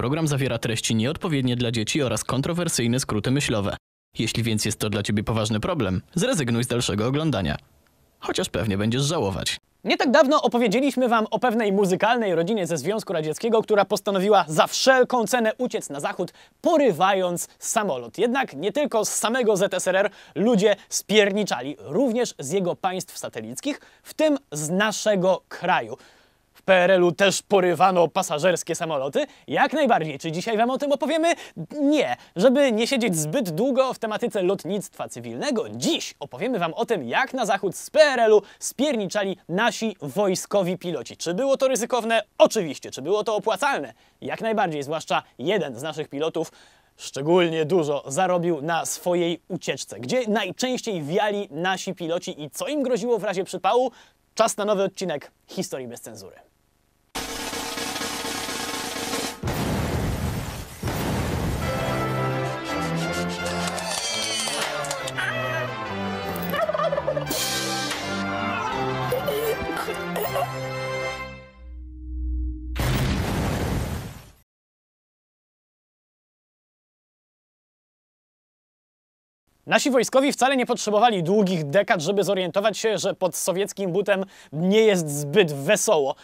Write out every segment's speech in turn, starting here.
Program zawiera treści nieodpowiednie dla dzieci oraz kontrowersyjne skróty myślowe. Jeśli więc jest to dla Ciebie poważny problem, zrezygnuj z dalszego oglądania. Chociaż pewnie będziesz żałować. Nie tak dawno opowiedzieliśmy Wam o pewnej muzykalnej rodzinie ze Związku Radzieckiego, która postanowiła za wszelką cenę uciec na zachód, porywając samolot. Jednak nie tylko z samego ZSRR ludzie spierniczali, również z jego państw satelickich, w tym z naszego kraju. W PRL-u też porywano pasażerskie samoloty? Jak najbardziej. Czy dzisiaj Wam o tym opowiemy? Nie. Żeby nie siedzieć zbyt długo w tematyce lotnictwa cywilnego, dziś opowiemy Wam o tym, jak na zachód z PRL-u spierniczali nasi wojskowi piloci. Czy było to ryzykowne? Oczywiście. Czy było to opłacalne? Jak najbardziej, zwłaszcza jeden z naszych pilotów szczególnie dużo zarobił na swojej ucieczce. Gdzie najczęściej wiali nasi piloci i co im groziło w razie przypału? Czas na nowy odcinek Historii bez cenzury. Nasi wojskowi wcale nie potrzebowali długich dekad, żeby zorientować się, że pod sowieckim butem nie jest zbyt wesoło.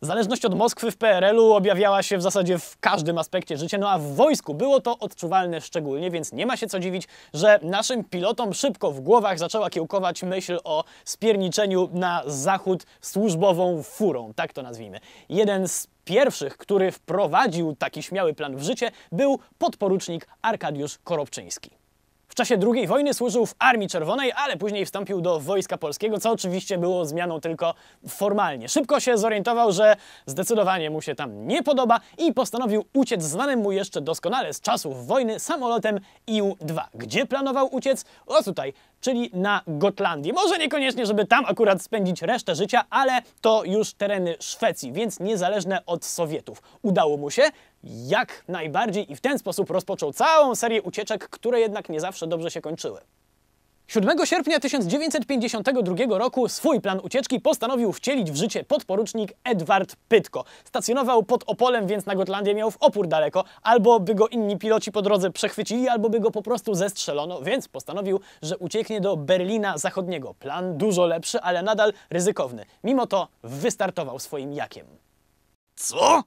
Zależność od Moskwy w PRL-u objawiała się w zasadzie w każdym aspekcie życia, no a w wojsku było to odczuwalne szczególnie, więc nie ma się co dziwić, że naszym pilotom szybko w głowach zaczęła kiełkować myśl o spierniczeniu na zachód służbową furą, tak to nazwijmy. Jeden z pierwszych, który wprowadził taki śmiały plan w życie, był podporucznik Arkadiusz Korobczyński czasie II wojny służył w Armii Czerwonej, ale później wstąpił do Wojska Polskiego, co oczywiście było zmianą tylko formalnie. Szybko się zorientował, że zdecydowanie mu się tam nie podoba i postanowił uciec znanym mu jeszcze doskonale z czasów wojny samolotem IU-2. Gdzie planował uciec? O tutaj, czyli na Gotlandię. Może niekoniecznie, żeby tam akurat spędzić resztę życia, ale to już tereny Szwecji, więc niezależne od Sowietów. Udało mu się jak najbardziej i w ten sposób rozpoczął całą serię ucieczek, które jednak nie zawsze dobrze się kończyły. 7 sierpnia 1952 roku swój plan ucieczki postanowił wcielić w życie podporucznik Edward Pytko. Stacjonował pod Opolem, więc na Gotlandię miał w opór daleko. Albo by go inni piloci po drodze przechwycili, albo by go po prostu zestrzelono, więc postanowił, że ucieknie do Berlina Zachodniego. Plan dużo lepszy, ale nadal ryzykowny. Mimo to wystartował swoim jakiem. Co?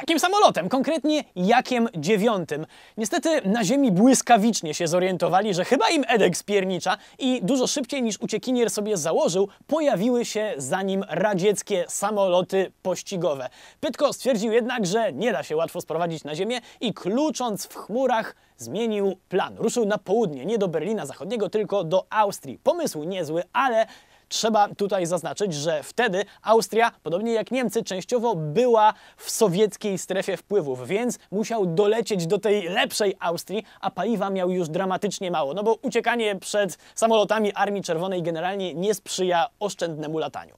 Takim samolotem, konkretnie Jakiem dziewiątym. Niestety na Ziemi błyskawicznie się zorientowali, że chyba im Edek spiernicza i dużo szybciej niż uciekinier sobie założył, pojawiły się za nim radzieckie samoloty pościgowe. Pytko stwierdził jednak, że nie da się łatwo sprowadzić na Ziemię i klucząc w chmurach zmienił plan. Ruszył na południe, nie do Berlina Zachodniego, tylko do Austrii. Pomysł niezły, ale Trzeba tutaj zaznaczyć, że wtedy Austria, podobnie jak Niemcy, częściowo była w sowieckiej strefie wpływów, więc musiał dolecieć do tej lepszej Austrii, a paliwa miał już dramatycznie mało, no bo uciekanie przed samolotami Armii Czerwonej generalnie nie sprzyja oszczędnemu lataniu.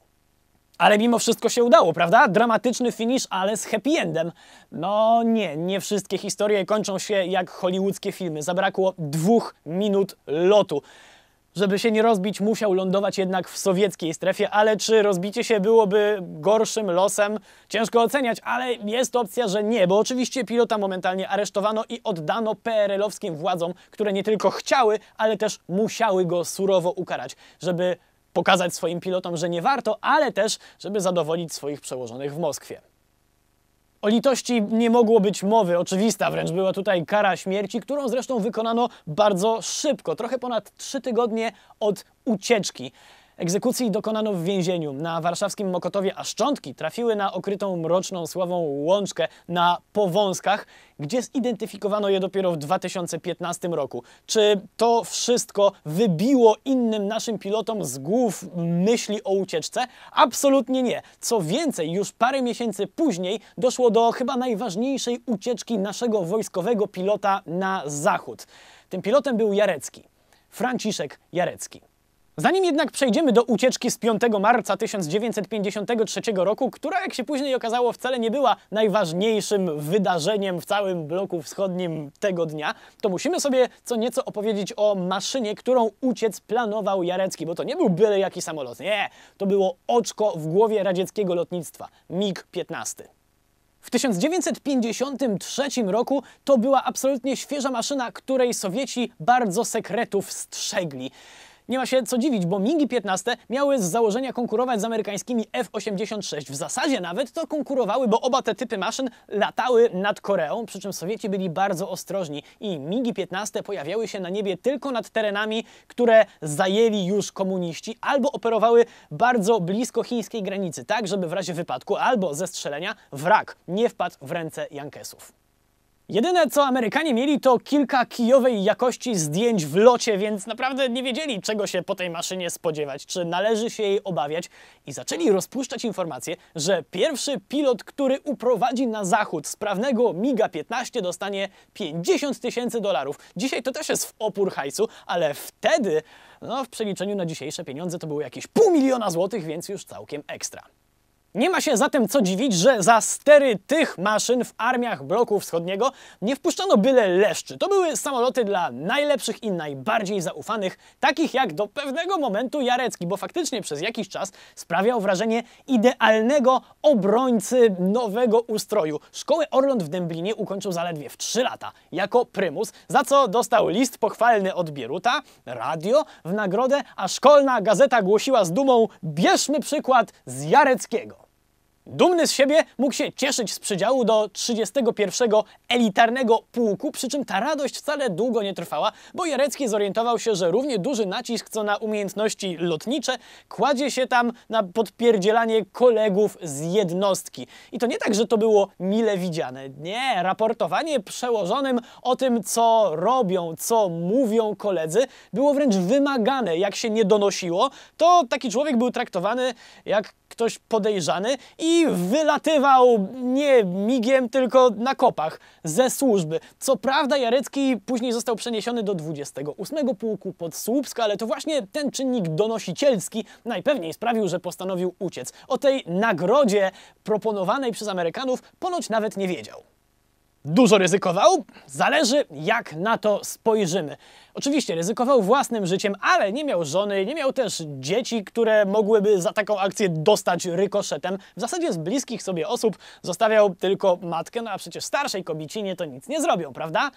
Ale mimo wszystko się udało, prawda? Dramatyczny finish, ale z happy endem. No nie, nie wszystkie historie kończą się jak hollywoodzkie filmy. Zabrakło dwóch minut lotu. Żeby się nie rozbić, musiał lądować jednak w sowieckiej strefie, ale czy rozbicie się byłoby gorszym losem? Ciężko oceniać, ale jest opcja, że nie, bo oczywiście pilota momentalnie aresztowano i oddano PRL-owskim władzom, które nie tylko chciały, ale też musiały go surowo ukarać, żeby pokazać swoim pilotom, że nie warto, ale też, żeby zadowolić swoich przełożonych w Moskwie. O litości nie mogło być mowy, oczywista wręcz była tutaj kara śmierci, którą zresztą wykonano bardzo szybko, trochę ponad trzy tygodnie od ucieczki. Egzekucji dokonano w więzieniu na warszawskim Mokotowie, a szczątki trafiły na okrytą mroczną sławą łączkę na Powązkach, gdzie zidentyfikowano je dopiero w 2015 roku. Czy to wszystko wybiło innym naszym pilotom z głów myśli o ucieczce? Absolutnie nie. Co więcej, już parę miesięcy później doszło do chyba najważniejszej ucieczki naszego wojskowego pilota na zachód. Tym pilotem był Jarecki, Franciszek Jarecki. Zanim jednak przejdziemy do ucieczki z 5 marca 1953 roku, która jak się później okazało wcale nie była najważniejszym wydarzeniem w całym bloku wschodnim tego dnia, to musimy sobie co nieco opowiedzieć o maszynie, którą uciec planował Jarecki, bo to nie był byle jaki samolot, nie, to było oczko w głowie radzieckiego lotnictwa, MiG-15. W 1953 roku to była absolutnie świeża maszyna, której Sowieci bardzo sekretów strzegli. Nie ma się co dziwić, bo MiGi-15 miały z założenia konkurować z amerykańskimi F-86. W zasadzie nawet to konkurowały, bo oba te typy maszyn latały nad Koreą, przy czym Sowieci byli bardzo ostrożni i MiGi-15 pojawiały się na niebie tylko nad terenami, które zajęli już komuniści, albo operowały bardzo blisko chińskiej granicy, tak żeby w razie wypadku albo zestrzelenia wrak nie wpadł w ręce Jankesów. Jedyne co Amerykanie mieli to kilka kijowej jakości zdjęć w locie, więc naprawdę nie wiedzieli czego się po tej maszynie spodziewać, czy należy się jej obawiać i zaczęli rozpuszczać informacje, że pierwszy pilot, który uprowadzi na zachód sprawnego MIGA-15 dostanie 50 tysięcy dolarów. Dzisiaj to też jest w opór hajsu, ale wtedy, no w przeliczeniu na dzisiejsze pieniądze to było jakieś pół miliona złotych, więc już całkiem ekstra. Nie ma się zatem co dziwić, że za stery tych maszyn w armiach bloku wschodniego nie wpuszczano byle leszczy. To były samoloty dla najlepszych i najbardziej zaufanych, takich jak do pewnego momentu Jarecki, bo faktycznie przez jakiś czas sprawiał wrażenie idealnego obrońcy nowego ustroju. Szkołę Orląt w Dęblinie ukończył zaledwie w 3 lata, jako prymus, za co dostał list pochwalny od Bieruta, radio w nagrodę, a szkolna gazeta głosiła z dumą bierzmy przykład z Jareckiego. Dumny z siebie mógł się cieszyć z przydziału do 31 elitarnego pułku, przy czym ta radość wcale długo nie trwała, bo Jarecki zorientował się, że równie duży nacisk co na umiejętności lotnicze kładzie się tam na podpierdzielanie kolegów z jednostki. I to nie tak, że to było mile widziane. Nie, raportowanie przełożonym o tym, co robią, co mówią koledzy, było wręcz wymagane. Jak się nie donosiło, to taki człowiek był traktowany jak ktoś podejrzany i i wylatywał nie migiem, tylko na kopach ze służby. Co prawda Jarecki później został przeniesiony do 28 Pułku pod Słupsk, ale to właśnie ten czynnik donosicielski najpewniej sprawił, że postanowił uciec. O tej nagrodzie proponowanej przez Amerykanów ponoć nawet nie wiedział. Dużo ryzykował? Zależy, jak na to spojrzymy. Oczywiście ryzykował własnym życiem, ale nie miał żony, nie miał też dzieci, które mogłyby za taką akcję dostać rykoszetem. W zasadzie z bliskich sobie osób zostawiał tylko matkę, no a przecież starszej kobicinie to nic nie zrobią, prawda?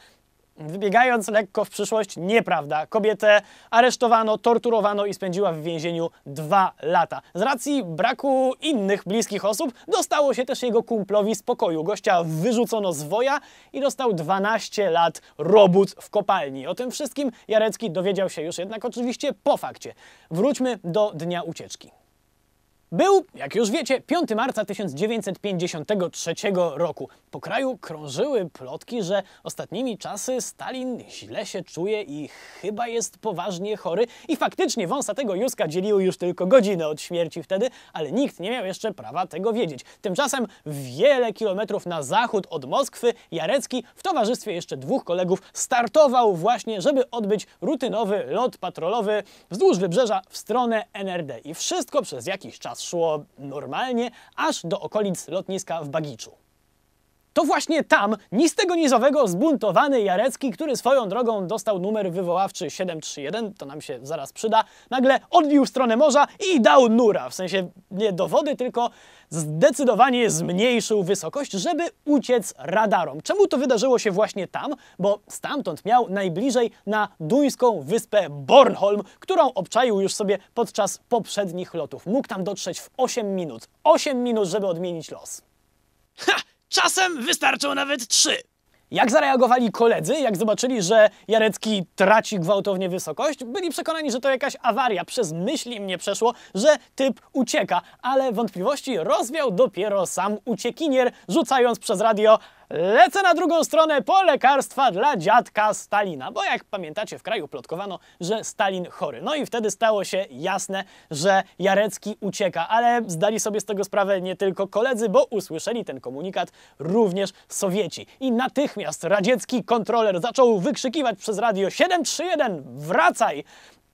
Wybiegając lekko w przyszłość, nieprawda. Kobietę aresztowano, torturowano i spędziła w więzieniu dwa lata. Z racji braku innych bliskich osób dostało się też jego kumplowi z pokoju. Gościa wyrzucono z woja i dostał 12 lat robót w kopalni. O tym wszystkim Jarecki dowiedział się już jednak oczywiście po fakcie. Wróćmy do dnia ucieczki. Był, jak już wiecie, 5 marca 1953 roku. Po kraju krążyły plotki, że ostatnimi czasy Stalin źle się czuje i chyba jest poważnie chory. I faktycznie wąsa tego Juska dzieliły już tylko godziny od śmierci wtedy, ale nikt nie miał jeszcze prawa tego wiedzieć. Tymczasem wiele kilometrów na zachód od Moskwy Jarecki w towarzystwie jeszcze dwóch kolegów startował właśnie, żeby odbyć rutynowy lot patrolowy wzdłuż wybrzeża w stronę NRD. I wszystko przez jakiś czas szło normalnie aż do okolic lotniska w Bagiczu. To właśnie tam nistego nizowego zbuntowany Jarecki, który swoją drogą dostał numer wywoławczy 731, to nam się zaraz przyda, nagle odbił w stronę morza i dał nura, w sensie nie do wody, tylko zdecydowanie zmniejszył wysokość, żeby uciec radarom. Czemu to wydarzyło się właśnie tam? Bo stamtąd miał najbliżej na duńską wyspę Bornholm, którą obczaił już sobie podczas poprzednich lotów. Mógł tam dotrzeć w 8 minut. 8 minut, żeby odmienić los. Ha! Czasem wystarczą nawet trzy. Jak zareagowali koledzy, jak zobaczyli, że Jarecki traci gwałtownie wysokość? Byli przekonani, że to jakaś awaria, przez myśli im nie przeszło, że typ ucieka, ale wątpliwości rozwiał dopiero sam uciekinier, rzucając przez radio Lecę na drugą stronę po lekarstwa dla dziadka Stalina, bo jak pamiętacie w kraju plotkowano, że Stalin chory. No i wtedy stało się jasne, że Jarecki ucieka, ale zdali sobie z tego sprawę nie tylko koledzy, bo usłyszeli ten komunikat również Sowieci. I natychmiast radziecki kontroler zaczął wykrzykiwać przez radio 731 wracaj!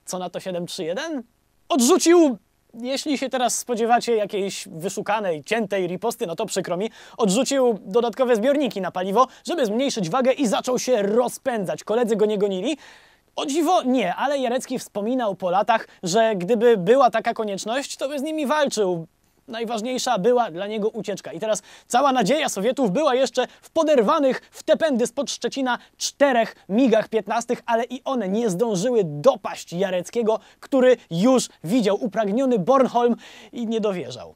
Co na to 731? Odrzucił jeśli się teraz spodziewacie jakiejś wyszukanej, ciętej riposty, no to przykro mi, odrzucił dodatkowe zbiorniki na paliwo, żeby zmniejszyć wagę i zaczął się rozpędzać. Koledzy go nie gonili. O dziwo nie, ale Jarecki wspominał po latach, że gdyby była taka konieczność, to by z nimi walczył najważniejsza była dla niego ucieczka. I teraz cała nadzieja Sowietów była jeszcze w poderwanych w te pędy spod Szczecina czterech migach 15, ale i one nie zdążyły dopaść Jareckiego, który już widział upragniony Bornholm i nie dowierzał.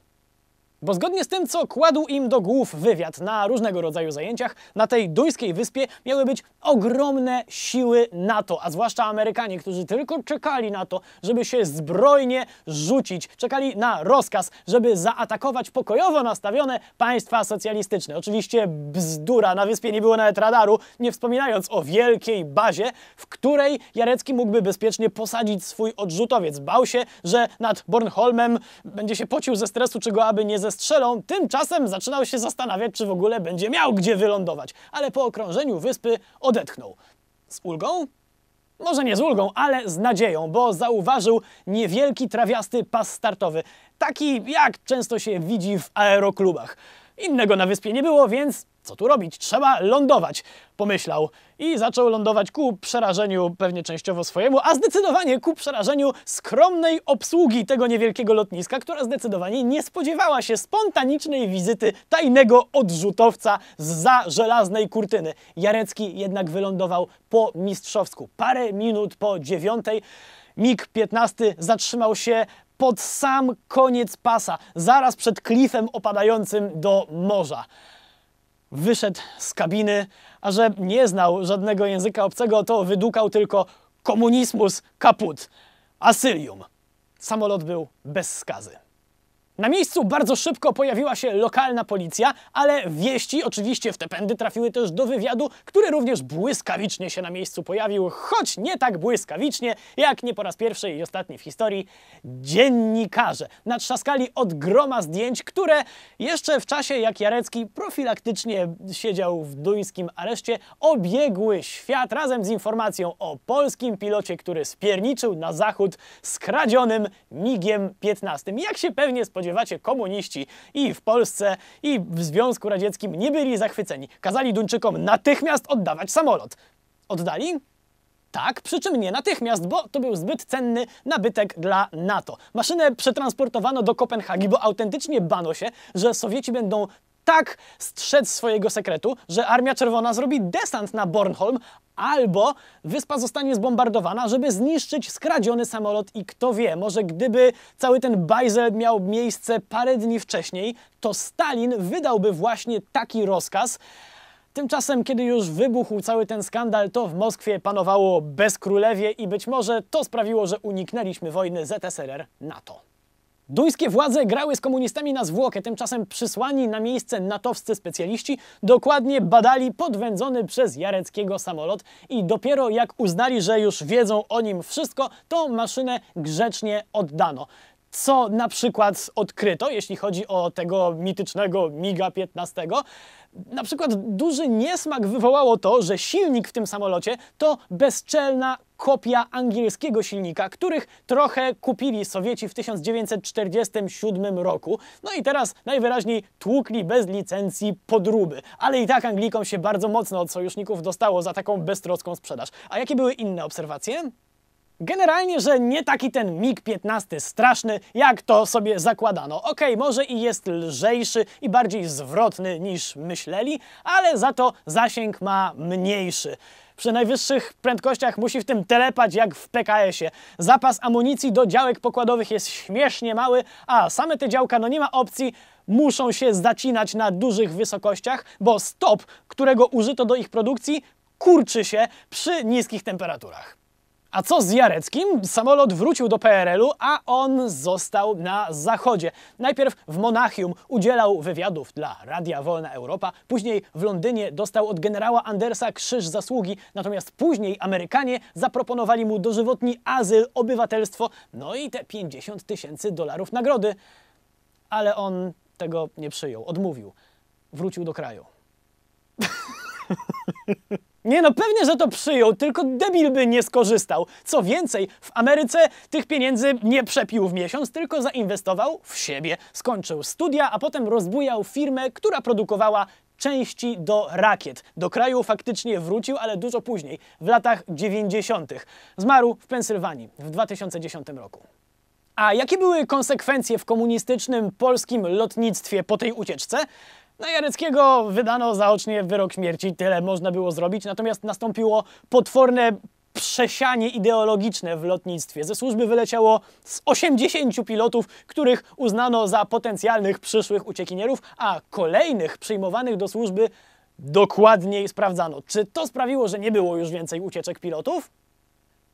Bo zgodnie z tym, co kładł im do głów wywiad na różnego rodzaju zajęciach, na tej duńskiej wyspie miały być ogromne siły NATO, a zwłaszcza Amerykanie, którzy tylko czekali na to, żeby się zbrojnie rzucić. Czekali na rozkaz, żeby zaatakować pokojowo nastawione państwa socjalistyczne. Oczywiście bzdura, na wyspie nie było nawet radaru, nie wspominając o wielkiej bazie, w której Jarecki mógłby bezpiecznie posadzić swój odrzutowiec. Bał się, że nad Bornholmem będzie się pocił ze stresu, czy go aby nie zestraszył strzelą, tymczasem zaczynał się zastanawiać, czy w ogóle będzie miał gdzie wylądować, ale po okrążeniu wyspy odetchnął. Z ulgą? Może nie z ulgą, ale z nadzieją, bo zauważył niewielki trawiasty pas startowy, taki jak często się widzi w aeroklubach. Innego na wyspie nie było, więc co tu robić? Trzeba lądować, pomyślał. I zaczął lądować ku przerażeniu, pewnie częściowo swojemu, a zdecydowanie ku przerażeniu skromnej obsługi tego niewielkiego lotniska, która zdecydowanie nie spodziewała się spontanicznej wizyty tajnego odrzutowca za żelaznej kurtyny. Jarecki jednak wylądował po mistrzowsku. Parę minut po dziewiątej MiG-15 zatrzymał się pod sam koniec pasa, zaraz przed klifem opadającym do morza. Wyszedł z kabiny, a że nie znał żadnego języka obcego, to wydukał tylko komunizmus kaput, asylium. Samolot był bez skazy. Na miejscu bardzo szybko pojawiła się lokalna policja, ale wieści oczywiście w te pędy trafiły też do wywiadu, który również błyskawicznie się na miejscu pojawił, choć nie tak błyskawicznie, jak nie po raz pierwszy i ostatni w historii dziennikarze. Natrzaskali od groma zdjęć, które jeszcze w czasie jak Jarecki profilaktycznie siedział w duńskim areszcie, obiegły świat razem z informacją o polskim pilocie, który spierniczył na zachód skradzionym MIGiem 15. Jak się pewnie spodziewaliśmy, spodziewacie, komuniści i w Polsce, i w Związku Radzieckim nie byli zachwyceni. Kazali Duńczykom natychmiast oddawać samolot. Oddali? Tak, przy czym nie natychmiast, bo to był zbyt cenny nabytek dla NATO. Maszynę przetransportowano do Kopenhagi, bo autentycznie bano się, że Sowieci będą tak strzec swojego sekretu, że Armia Czerwona zrobi desant na Bornholm, albo wyspa zostanie zbombardowana, żeby zniszczyć skradziony samolot i kto wie, może gdyby cały ten bajzel miał miejsce parę dni wcześniej, to Stalin wydałby właśnie taki rozkaz. Tymczasem, kiedy już wybuchł cały ten skandal, to w Moskwie panowało bezkrólewie i być może to sprawiło, że uniknęliśmy wojny ZSRR-NATO. Duńskie władze grały z komunistami na zwłokę, tymczasem przysłani na miejsce natowscy specjaliści dokładnie badali podwędzony przez Jareckiego samolot i dopiero jak uznali, że już wiedzą o nim wszystko, to maszynę grzecznie oddano co na przykład odkryto, jeśli chodzi o tego mitycznego MIGA-15, na przykład duży niesmak wywołało to, że silnik w tym samolocie to bezczelna kopia angielskiego silnika, których trochę kupili Sowieci w 1947 roku. No i teraz najwyraźniej tłukli bez licencji podróby. Ale i tak Anglikom się bardzo mocno od sojuszników dostało za taką beztroską sprzedaż. A jakie były inne obserwacje? Generalnie, że nie taki ten MiG-15 straszny, jak to sobie zakładano. Okej, okay, może i jest lżejszy i bardziej zwrotny niż myśleli, ale za to zasięg ma mniejszy. Przy najwyższych prędkościach musi w tym telepać jak w PKS-ie. Zapas amunicji do działek pokładowych jest śmiesznie mały, a same te działka, no nie ma opcji, muszą się zacinać na dużych wysokościach, bo stop, którego użyto do ich produkcji, kurczy się przy niskich temperaturach. A co z Jareckim? Samolot wrócił do PRL-u, a on został na zachodzie. Najpierw w Monachium udzielał wywiadów dla Radia Wolna Europa, później w Londynie dostał od generała Andersa Krzyż Zasługi, natomiast później Amerykanie zaproponowali mu dożywotni azyl, obywatelstwo, no i te 50 tysięcy dolarów nagrody. Ale on tego nie przyjął, odmówił. Wrócił do kraju. Nie no, pewnie, że to przyjął, tylko debil by nie skorzystał. Co więcej, w Ameryce tych pieniędzy nie przepił w miesiąc, tylko zainwestował w siebie. Skończył studia, a potem rozbujał firmę, która produkowała części do rakiet. Do kraju faktycznie wrócił, ale dużo później, w latach 90. Zmarł w Pensylwanii w 2010 roku. A jakie były konsekwencje w komunistycznym polskim lotnictwie po tej ucieczce? Na no, Jareckiego wydano zaocznie wyrok śmierci, tyle można było zrobić, natomiast nastąpiło potworne przesianie ideologiczne w lotnictwie. Ze służby wyleciało z 80 pilotów, których uznano za potencjalnych przyszłych uciekinierów, a kolejnych przyjmowanych do służby dokładniej sprawdzano. Czy to sprawiło, że nie było już więcej ucieczek pilotów?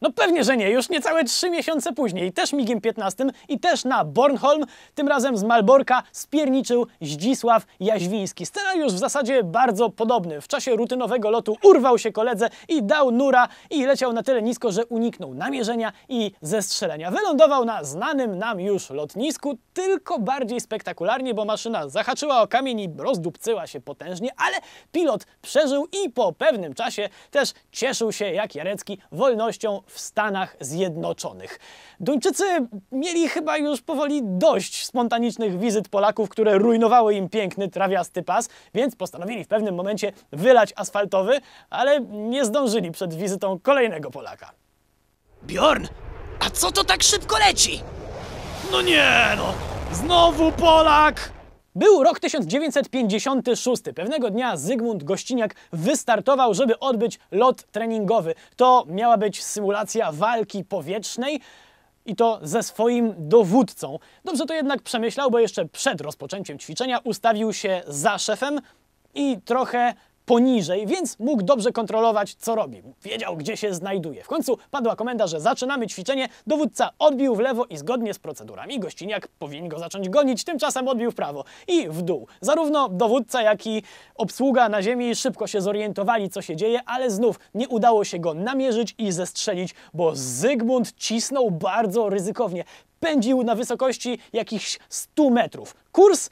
No pewnie, że nie. Już niecałe trzy miesiące później, też migiem 15 i też na Bornholm, tym razem z Malborka, spierniczył Zdzisław Jaźwiński. Scenariusz w zasadzie bardzo podobny. W czasie rutynowego lotu urwał się koledze i dał nura i leciał na tyle nisko, że uniknął namierzenia i zestrzelenia. Wylądował na znanym nam już lotnisku, tylko bardziej spektakularnie, bo maszyna zahaczyła o kamień i rozdupcyła się potężnie, ale pilot przeżył i po pewnym czasie też cieszył się jak Jarecki wolnością w Stanach Zjednoczonych. Duńczycy mieli chyba już powoli dość spontanicznych wizyt Polaków, które rujnowały im piękny, trawiasty pas, więc postanowili w pewnym momencie wylać asfaltowy, ale nie zdążyli przed wizytą kolejnego Polaka. Bjorn, a co to tak szybko leci? No nie no, znowu Polak! Był rok 1956. Pewnego dnia Zygmunt Gościniak wystartował, żeby odbyć lot treningowy. To miała być symulacja walki powietrznej i to ze swoim dowódcą. Dobrze to jednak przemyślał, bo jeszcze przed rozpoczęciem ćwiczenia ustawił się za szefem i trochę poniżej, więc mógł dobrze kontrolować, co robi. Wiedział, gdzie się znajduje. W końcu padła komenda, że zaczynamy ćwiczenie. Dowódca odbił w lewo i zgodnie z procedurami gościniak powinien go zacząć gonić, tymczasem odbił w prawo i w dół. Zarówno dowódca, jak i obsługa na ziemi szybko się zorientowali, co się dzieje, ale znów nie udało się go namierzyć i zestrzelić, bo Zygmunt cisnął bardzo ryzykownie. Pędził na wysokości jakichś 100 metrów. Kurs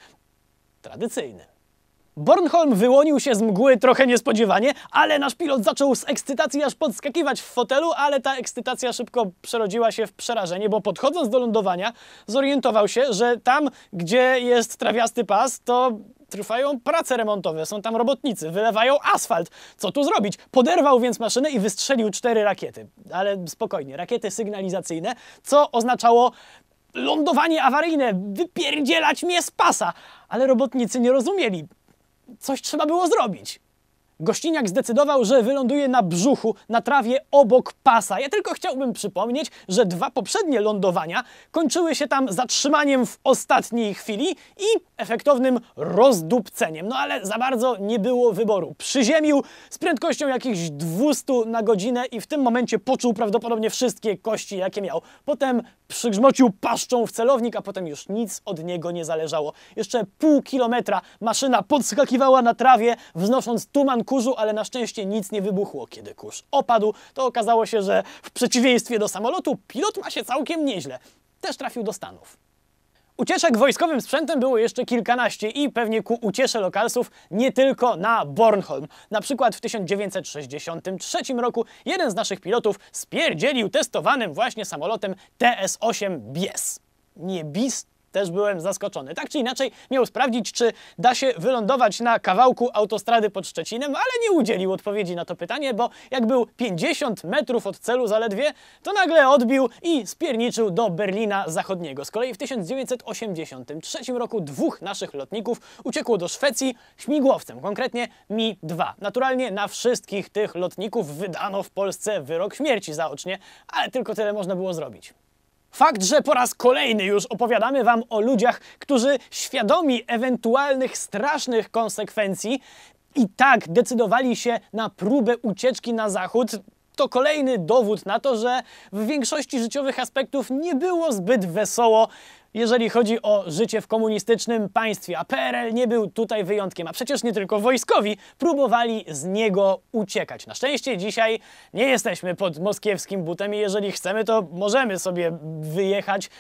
tradycyjny. Bornholm wyłonił się z mgły trochę niespodziewanie, ale nasz pilot zaczął z ekscytacji aż podskakiwać w fotelu, ale ta ekscytacja szybko przerodziła się w przerażenie, bo podchodząc do lądowania zorientował się, że tam, gdzie jest trawiasty pas, to trwają prace remontowe, są tam robotnicy, wylewają asfalt. Co tu zrobić? Poderwał więc maszynę i wystrzelił cztery rakiety. Ale spokojnie, rakiety sygnalizacyjne, co oznaczało lądowanie awaryjne, wypierdzielać mnie z pasa. Ale robotnicy nie rozumieli coś trzeba było zrobić. Gościniak zdecydował, że wyląduje na brzuchu, na trawie obok pasa. Ja tylko chciałbym przypomnieć, że dwa poprzednie lądowania kończyły się tam zatrzymaniem w ostatniej chwili i efektownym rozdupceniem. No ale za bardzo nie było wyboru. Przyziemił z prędkością jakichś 200 na godzinę i w tym momencie poczuł prawdopodobnie wszystkie kości, jakie miał. Potem przygrzmocił paszczą w celownik, a potem już nic od niego nie zależało. Jeszcze pół kilometra maszyna podskakiwała na trawie, wznosząc tuman kurzu, ale na szczęście nic nie wybuchło. Kiedy kurz opadł, to okazało się, że w przeciwieństwie do samolotu, pilot ma się całkiem nieźle. Też trafił do Stanów. Ucieczek wojskowym sprzętem było jeszcze kilkanaście i pewnie ku uciesze lokalsów nie tylko na Bornholm. Na przykład w 1963 roku jeden z naszych pilotów spierdzielił testowanym właśnie samolotem TS-8 Bies. Nie też byłem zaskoczony. Tak czy inaczej miał sprawdzić, czy da się wylądować na kawałku autostrady pod Szczecinem, ale nie udzielił odpowiedzi na to pytanie, bo jak był 50 metrów od celu zaledwie, to nagle odbił i spierniczył do Berlina Zachodniego. Z kolei w 1983 roku dwóch naszych lotników uciekło do Szwecji śmigłowcem, konkretnie Mi-2. Naturalnie na wszystkich tych lotników wydano w Polsce wyrok śmierci zaocznie, ale tylko tyle można było zrobić. Fakt, że po raz kolejny już opowiadamy Wam o ludziach, którzy świadomi ewentualnych strasznych konsekwencji i tak decydowali się na próbę ucieczki na zachód, to kolejny dowód na to, że w większości życiowych aspektów nie było zbyt wesoło jeżeli chodzi o życie w komunistycznym państwie, a PRL nie był tutaj wyjątkiem, a przecież nie tylko wojskowi próbowali z niego uciekać. Na szczęście dzisiaj nie jesteśmy pod moskiewskim butem i jeżeli chcemy, to możemy sobie wyjechać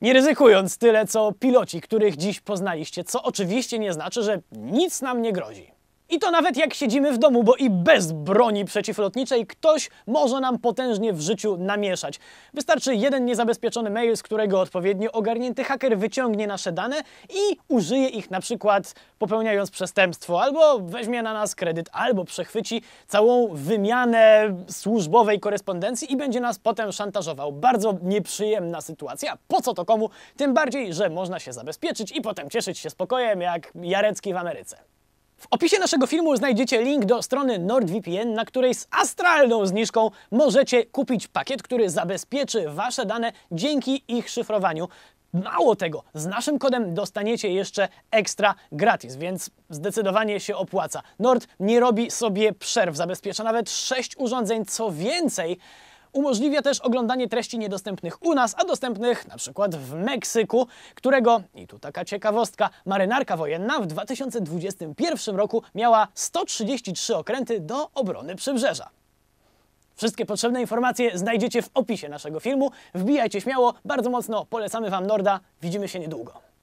nie ryzykując tyle co piloci, których dziś poznaliście, co oczywiście nie znaczy, że nic nam nie grozi. I to nawet jak siedzimy w domu, bo i bez broni przeciwlotniczej ktoś może nam potężnie w życiu namieszać. Wystarczy jeden niezabezpieczony mail, z którego odpowiednio ogarnięty haker wyciągnie nasze dane i użyje ich na przykład popełniając przestępstwo, albo weźmie na nas kredyt, albo przechwyci całą wymianę służbowej korespondencji i będzie nas potem szantażował. Bardzo nieprzyjemna sytuacja. Po co to komu? Tym bardziej, że można się zabezpieczyć i potem cieszyć się spokojem jak Jarecki w Ameryce. W opisie naszego filmu znajdziecie link do strony NordVPN, na której z astralną zniżką możecie kupić pakiet, który zabezpieczy Wasze dane dzięki ich szyfrowaniu. Mało tego, z naszym kodem dostaniecie jeszcze ekstra gratis, więc zdecydowanie się opłaca. Nord nie robi sobie przerw, zabezpiecza nawet 6 urządzeń, co więcej, Umożliwia też oglądanie treści niedostępnych u nas, a dostępnych na przykład w Meksyku, którego, i tu taka ciekawostka, marynarka wojenna w 2021 roku miała 133 okręty do obrony przybrzeża. Wszystkie potrzebne informacje znajdziecie w opisie naszego filmu. Wbijajcie śmiało, bardzo mocno polecamy Wam Norda. Widzimy się niedługo.